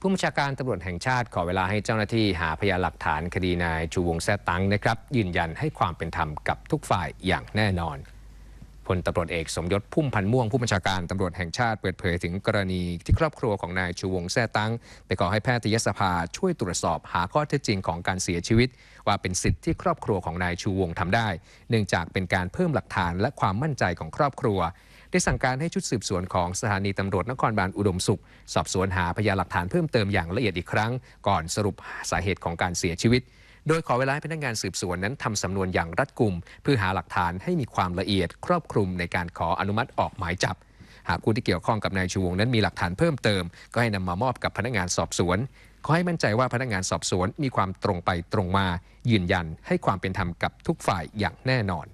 ผู้บัญชาการตำรวจแห่งชาติขอเวลาให้เจ้าหน้าที่หาพยานหลักฐานคดีนายชูวงแซ้ตั้งนะครับ ยืนยันให้ความเป็นธรรมกับทุกฝ่ายอย่างแน่นอนพลตำรวจเอกสมยศพุ่มพันธ์ม่วงผู้บัญชาการตำรวจแห่งชาติเปิดเผยถึงกรณี ที่ครอบครัวของนายชูวงแท้ตั้งไปขอให้แพทยสภาช่วยตรวจสอบหาข้อเท็จจริงของการเสียชีวิต ว่าเป็นสิทธิ์ที่ครอบครัวของนายชูวงทำได้ เนื่องจากเป็นการเพิ่มหลักฐานและความมั่นใจของครอบครัว ได้สั่งการให้ชุดสืบสวนของสถานีตำรวจนครบาลอุดมสุข สอบสวนหาพยานหลักฐานเพิ่มเติมอย่างละเอียดอีกครั้งก่อนสรุปสาเหตุของการเสียชีวิตโดยขอเวลาให้พนักงานสืบสวนนั้นทำสำนวนอย่างรัดกุมเพื่อหาหลักฐานให้มีความละเอียดครอบคลุมในการขออนุมัติออกหมายจับ หากผู้ที่เกี่ยวข้องกับนายชูวงนั้นมีหลักฐานเพิ่มเติม ก็ให้นำมามอบกับพนักงานสอบสวน ขอให้มั่นใจว่าพนักงานสอบสวนมีความตรงไปตรงมา ยืนยันให้ความเป็นธรรมกับทุกฝ่ายอย่างแน่นอน